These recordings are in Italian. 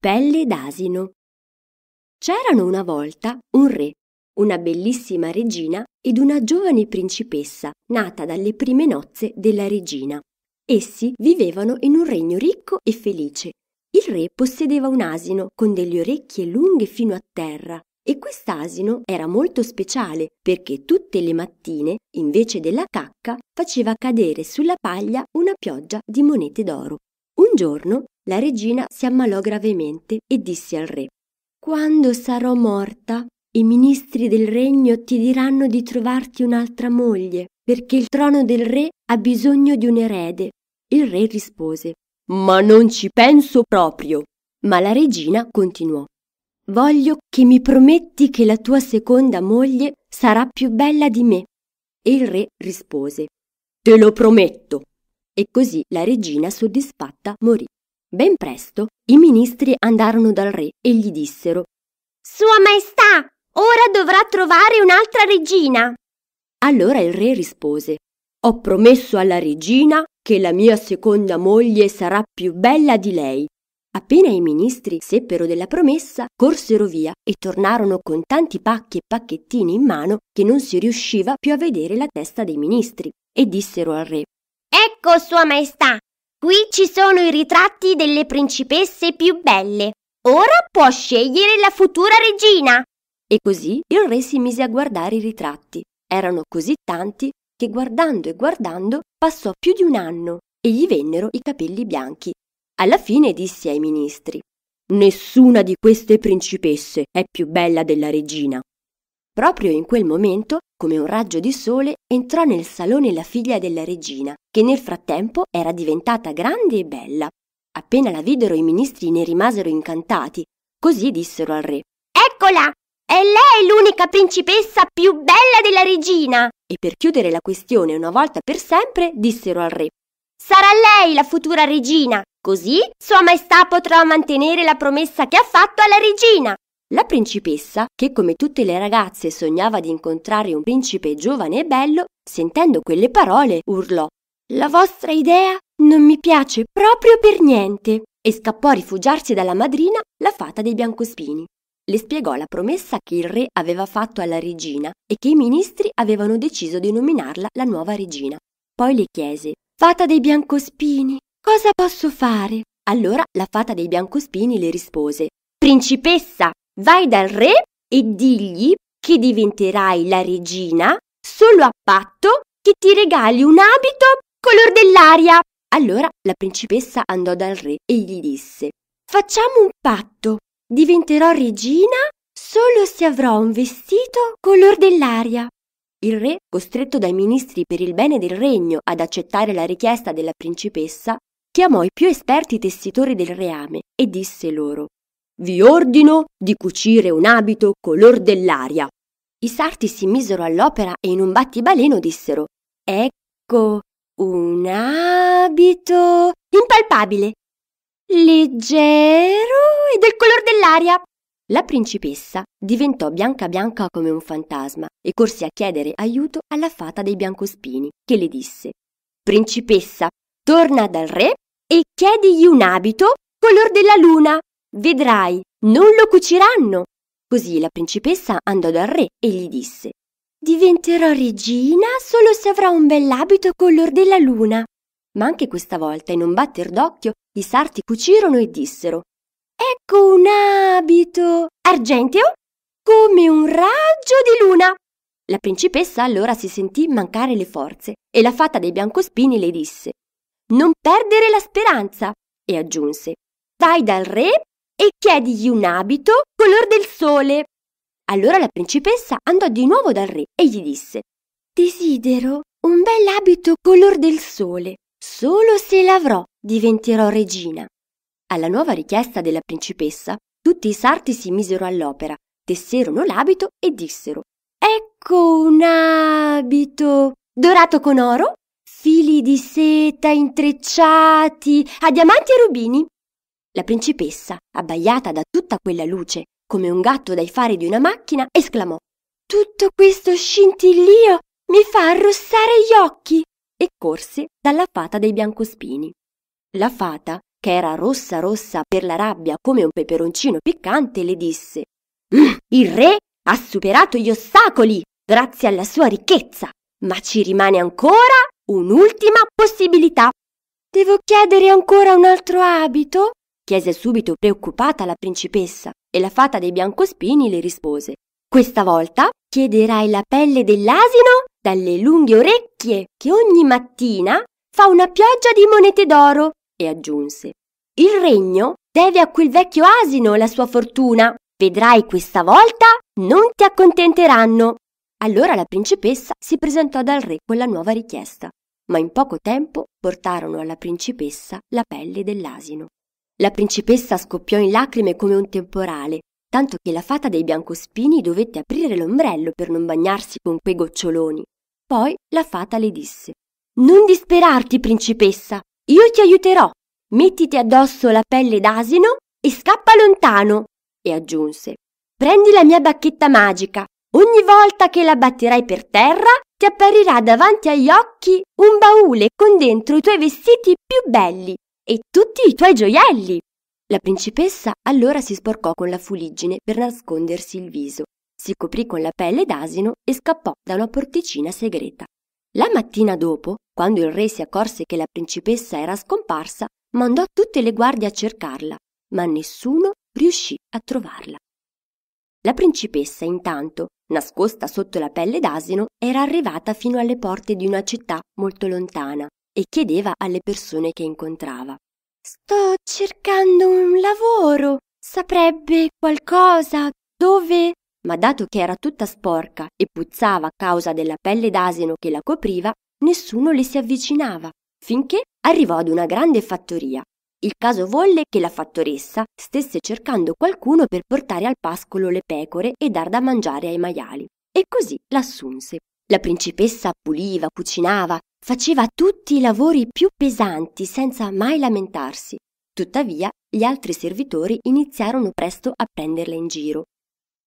Pelle d'asino. C'erano una volta un re, una bellissima regina ed una giovane principessa nata dalle prime nozze della regina. Essi vivevano in un regno ricco e felice. Il re possedeva un asino con delle orecchie lunghe fino a terra e quest'asino era molto speciale perché tutte le mattine, invece della cacca, faceva cadere sulla paglia una pioggia di monete d'oro. Un giorno la regina si ammalò gravemente e disse al re Quando sarò morta, i ministri del regno ti diranno di trovarti un'altra moglie, perché il trono del re ha bisogno di un erede. Il re rispose Ma non ci penso proprio. Ma la regina continuò Voglio che mi prometti che la tua seconda moglie sarà più bella di me. E il re rispose Te lo prometto. E così la regina soddisfatta morì. Ben presto i ministri andarono dal re e gli dissero Sua Maestà, ora dovrà trovare un'altra regina. Allora il re rispose Ho promesso alla regina che la mia seconda moglie sarà più bella di lei. Appena i ministri seppero della promessa, corsero via e tornarono con tanti pacchi e pacchettini in mano che non si riusciva più a vedere la testa dei ministri, e dissero al re Ecco, Sua Maestà, Qui ci sono i ritratti delle principesse più belle. Ora può scegliere la futura regina. E così il re si mise a guardare i ritratti. Erano così tanti che guardando e guardando passò più di un anno e gli vennero i capelli bianchi. Alla fine disse ai ministri Nessuna di queste principesse è più bella della regina. Proprio in quel momento, come un raggio di sole, entrò nel salone la figlia della regina, che nel frattempo era diventata grande e bella. Appena la videro i ministri ne rimasero incantati, così dissero al re. Eccola! È lei l'unica principessa più bella della regina! E per chiudere la questione una volta per sempre, dissero al re. Sarà lei la futura regina, così Sua Maestà potrà mantenere la promessa che ha fatto alla regina. La principessa, che come tutte le ragazze sognava di incontrare un principe giovane e bello, sentendo quelle parole urlò La vostra idea non mi piace proprio per niente e scappò a rifugiarsi dalla madrina, la fata dei biancospini. Le spiegò la promessa che il re aveva fatto alla regina e che i ministri avevano deciso di nominarla la nuova regina. Poi le chiese Fata dei biancospini, cosa posso fare? Allora la fata dei biancospini le rispose Principessa, Vai dal re e digli che diventerai la regina solo a patto che ti regali un abito color dell'aria. Allora la principessa andò dal re e gli disse: Facciamo un patto. Diventerò regina solo se avrò un vestito color dell'aria. Il re, costretto dai ministri per il bene del regno ad accettare la richiesta della principessa, chiamò i più esperti tessitori del reame e disse loro vi ordino di cucire un abito color dell'aria. I sarti si misero all'opera e in un battibaleno dissero: Ecco, un abito impalpabile, leggero e del color dell'aria. La principessa diventò bianca bianca come un fantasma e corse a chiedere aiuto alla fata dei biancospini, che le disse: Principessa, torna dal re e chiedigli un abito color della luna. Vedrai, non lo cuciranno. Così la principessa andò dal re e gli disse Diventerò regina solo se avrò un bell'abito color della luna. Ma anche questa volta, in un batter d'occhio, i sarti cucirono e dissero Ecco un abito argenteo come un raggio di luna. La principessa allora si sentì mancare le forze e la fata dei biancospini le disse Non perdere la speranza e aggiunse Vai dal re e chiedigli un abito color del sole. Allora la principessa andò di nuovo dal re e gli disse Desidero un bel abito color del sole. Solo se l'avrò diventerò regina. Alla nuova richiesta della principessa, tutti i sarti si misero all'opera, tesserono l'abito e dissero Ecco un abito dorato con oro, fili di seta intrecciati a diamanti e rubini. La principessa, abbaiata da tutta quella luce, come un gatto dai fari di una macchina, esclamò Tutto questo scintillio mi fa arrossare gli occhi! e corse dalla fata dei biancospini. La fata, che era rossa rossa per la rabbia come un peperoncino piccante, le disse mm, Il re ha superato gli ostacoli grazie alla sua ricchezza, ma ci rimane ancora un'ultima possibilità. Devo chiedere ancora un altro abito? chiese subito preoccupata la principessa e la fata dei biancospini le rispose questa volta chiederai la pelle dell'asino dalle lunghe orecchie che ogni mattina fa una pioggia di monete d'oro e aggiunse il regno deve a quel vecchio asino la sua fortuna vedrai questa volta non ti accontenteranno allora la principessa si presentò dal re con la nuova richiesta ma in poco tempo portarono alla principessa la pelle dell'asino la principessa scoppiò in lacrime come un temporale, tanto che la fata dei biancospini dovette aprire l'ombrello per non bagnarsi con quei goccioloni. Poi la fata le disse Non disperarti, principessa, io ti aiuterò. Mettiti addosso la pelle d'asino e scappa lontano. E aggiunse Prendi la mia bacchetta magica. Ogni volta che la batterai per terra, ti apparirà davanti agli occhi un baule con dentro i tuoi vestiti più belli e tutti i tuoi gioielli. La principessa allora si sporcò con la fuliggine per nascondersi il viso, si coprì con la pelle d'asino e scappò da una porticina segreta. La mattina dopo, quando il re si accorse che la principessa era scomparsa, mandò tutte le guardie a cercarla, ma nessuno riuscì a trovarla. La principessa, intanto, nascosta sotto la pelle d'asino, era arrivata fino alle porte di una città molto lontana, e chiedeva alle persone che incontrava. Sto cercando un lavoro. Saprebbe qualcosa? Dove? Ma dato che era tutta sporca e puzzava a causa della pelle d'asino che la copriva, nessuno le si avvicinava, finché arrivò ad una grande fattoria. Il caso volle che la fattoressa stesse cercando qualcuno per portare al pascolo le pecore e dar da mangiare ai maiali, e così l'assunse. La principessa puliva, cucinava, Faceva tutti i lavori più pesanti senza mai lamentarsi. Tuttavia, gli altri servitori iniziarono presto a prenderla in giro.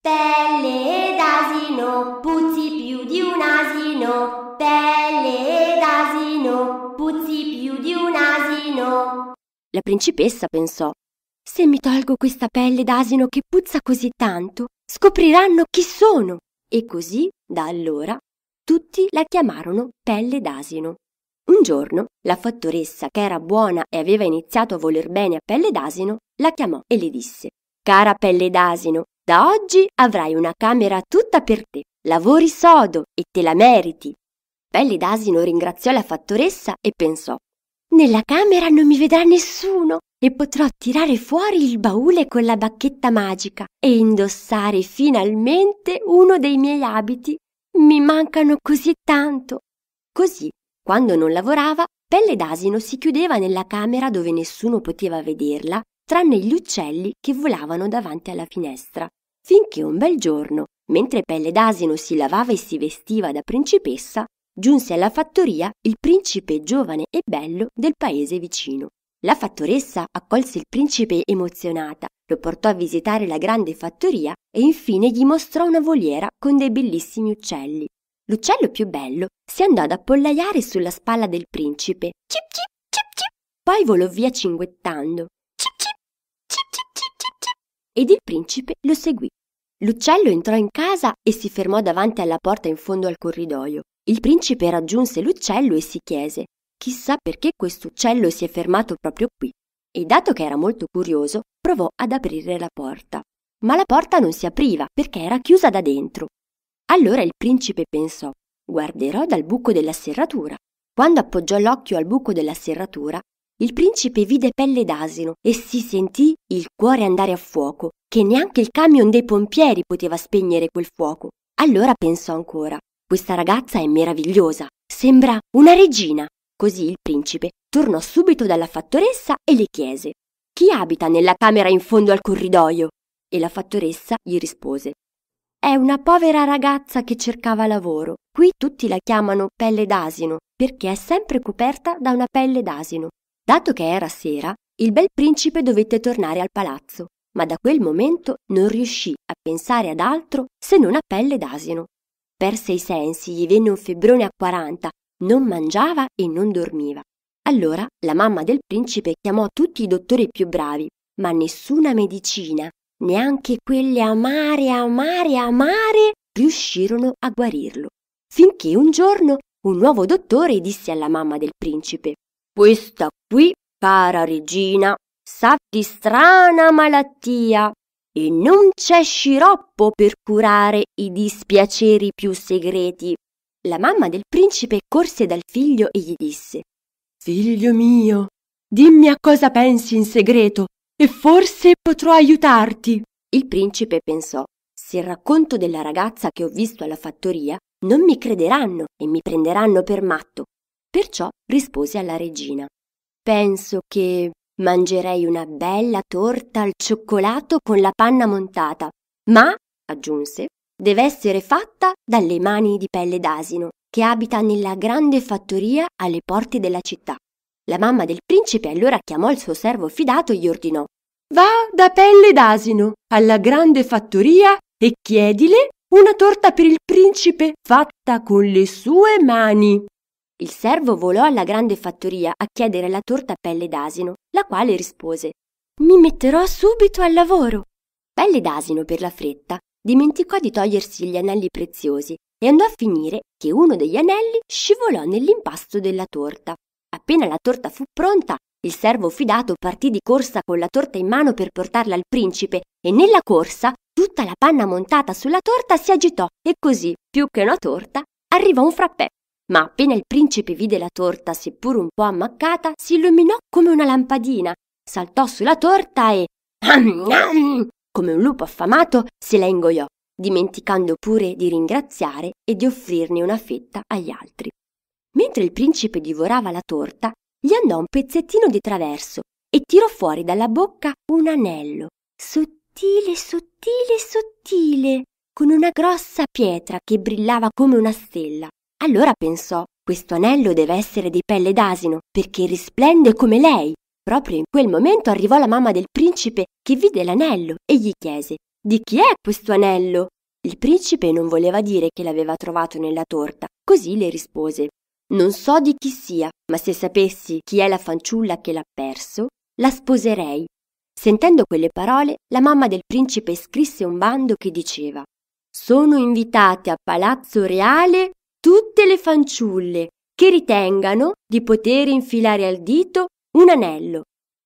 Pelle d'asino, puzzi più di un asino, pelle d'asino, puzzi più di un asino. La principessa pensò, se mi tolgo questa pelle d'asino che puzza così tanto, scopriranno chi sono. E così, da allora, tutti la chiamarono pelle d'asino. Un giorno la fattoressa, che era buona e aveva iniziato a voler bene a pelle d'asino, la chiamò e le disse Cara pelle d'asino, da oggi avrai una camera tutta per te. Lavori sodo e te la meriti. Pelle d'asino ringraziò la fattoressa e pensò Nella camera non mi vedrà nessuno e potrò tirare fuori il baule con la bacchetta magica e indossare finalmente uno dei miei abiti mi mancano così tanto. Così, quando non lavorava, Pelle d'asino si chiudeva nella camera dove nessuno poteva vederla, tranne gli uccelli che volavano davanti alla finestra, finché un bel giorno, mentre Pelle d'asino si lavava e si vestiva da principessa, giunse alla fattoria il principe giovane e bello del paese vicino. La fattoressa accolse il principe emozionata, lo portò a visitare la grande fattoria e infine gli mostrò una voliera con dei bellissimi uccelli. L'uccello più bello si andò ad appollaiare sulla spalla del principe. Cip cip cip cip. Poi volò via cinguettando. Cip cip cip cip cip cip cip. Ed il principe lo seguì. L'uccello entrò in casa e si fermò davanti alla porta in fondo al corridoio. Il principe raggiunse l'uccello e si chiese: Chissà perché questo uccello si è fermato proprio qui, e dato che era molto curioso, provò ad aprire la porta. Ma la porta non si apriva perché era chiusa da dentro. Allora il principe pensò, guarderò dal buco della serratura. Quando appoggiò l'occhio al buco della serratura, il principe vide pelle d'asino e si sentì il cuore andare a fuoco, che neanche il camion dei pompieri poteva spegnere quel fuoco. Allora pensò ancora, questa ragazza è meravigliosa, sembra una regina. Così il principe tornò subito dalla fattoressa e le chiese Chi abita nella camera in fondo al corridoio? E la fattoressa gli rispose È una povera ragazza che cercava lavoro. Qui tutti la chiamano pelle d'asino perché è sempre coperta da una pelle d'asino. Dato che era sera, il bel principe dovette tornare al palazzo, ma da quel momento non riuscì a pensare ad altro se non a pelle d'asino. Perse i sensi, gli venne un febbrone a 40 non mangiava e non dormiva. Allora la mamma del principe chiamò tutti i dottori più bravi, ma nessuna medicina, neanche quelle amare, amare, amare, riuscirono a guarirlo. Finché un giorno un nuovo dottore disse alla mamma del principe: Questa qui, cara regina, sa di strana malattia e non c'è sciroppo per curare i dispiaceri più segreti. La mamma del principe corse dal figlio e gli disse Figlio mio, dimmi a cosa pensi in segreto e forse potrò aiutarti. Il principe pensò Se racconto della ragazza che ho visto alla fattoria, non mi crederanno e mi prenderanno per matto. Perciò rispose alla regina Penso che mangerei una bella torta al cioccolato con la panna montata, ma, aggiunse, deve essere fatta dalle mani di pelle d'asino, che abita nella grande fattoria alle porte della città. La mamma del principe allora chiamò il suo servo fidato e gli ordinò Va da pelle d'asino alla grande fattoria e chiedile una torta per il principe fatta con le sue mani. Il servo volò alla grande fattoria a chiedere la torta a pelle d'asino, la quale rispose Mi metterò subito al lavoro. Pelle d'asino, per la fretta, dimenticò di togliersi gli anelli preziosi e andò a finire che uno degli anelli scivolò nell'impasto della torta. Appena la torta fu pronta, il servo fidato partì di corsa con la torta in mano per portarla al principe e nella corsa tutta la panna montata sulla torta si agitò e così, più che una torta, arrivò un frappè. Ma appena il principe vide la torta, seppur un po' ammaccata, si illuminò come una lampadina, saltò sulla torta e come un lupo affamato, se la ingoiò, dimenticando pure di ringraziare e di offrirne una fetta agli altri. Mentre il principe divorava la torta, gli andò un pezzettino di traverso e tirò fuori dalla bocca un anello, sottile, sottile, sottile, con una grossa pietra che brillava come una stella. Allora pensò, questo anello deve essere di pelle d'asino, perché risplende come lei. Proprio in quel momento arrivò la mamma del principe che vide l'anello e gli chiese Di chi è questo anello? Il principe non voleva dire che l'aveva trovato nella torta, così le rispose Non so di chi sia, ma se sapessi chi è la fanciulla che l'ha perso, la sposerei. Sentendo quelle parole, la mamma del principe scrisse un bando che diceva Sono invitate a Palazzo Reale tutte le fanciulle che ritengano di poter infilare al dito un anello,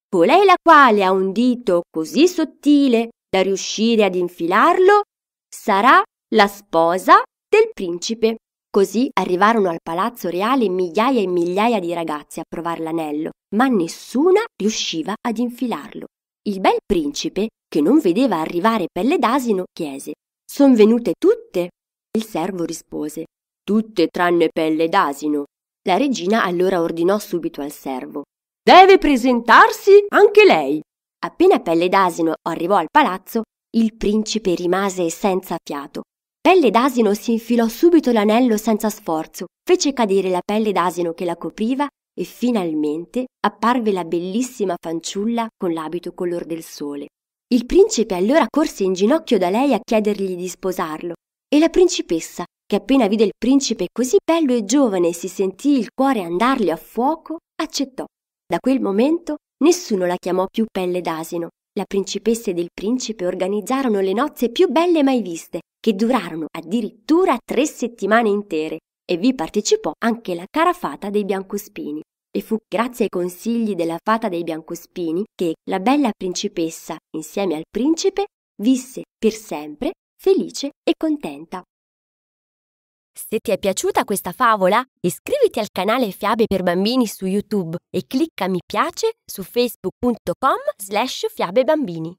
colei la quale ha un dito così sottile da riuscire ad infilarlo, sarà la sposa del principe. Così arrivarono al palazzo reale migliaia e migliaia di ragazzi a provare l'anello, ma nessuna riusciva ad infilarlo. Il bel principe, che non vedeva arrivare pelle d'asino, chiese: Son venute tutte? Il servo rispose: Tutte tranne pelle d'asino. La regina allora ordinò subito al servo: Deve presentarsi anche lei. Appena Pelle d'Asino arrivò al palazzo, il principe rimase senza fiato. Pelle d'Asino si infilò subito l'anello senza sforzo, fece cadere la pelle d'asino che la copriva e finalmente apparve la bellissima fanciulla con l'abito color del sole. Il principe allora corse in ginocchio da lei a chiedergli di sposarlo e la principessa, che appena vide il principe così bello e giovane e si sentì il cuore andargli a fuoco, accettò. Da quel momento nessuno la chiamò più pelle d'asino. La principessa ed il principe organizzarono le nozze più belle mai viste, che durarono addirittura tre settimane intere, e vi partecipò anche la cara fata dei biancospini. E fu grazie ai consigli della fata dei biancospini che la bella principessa, insieme al principe, visse per sempre felice e contenta. Se ti è piaciuta questa favola, iscriviti al canale Fiabe per Bambini su YouTube e clicca mi piace su facebook.com slash fiabebambini.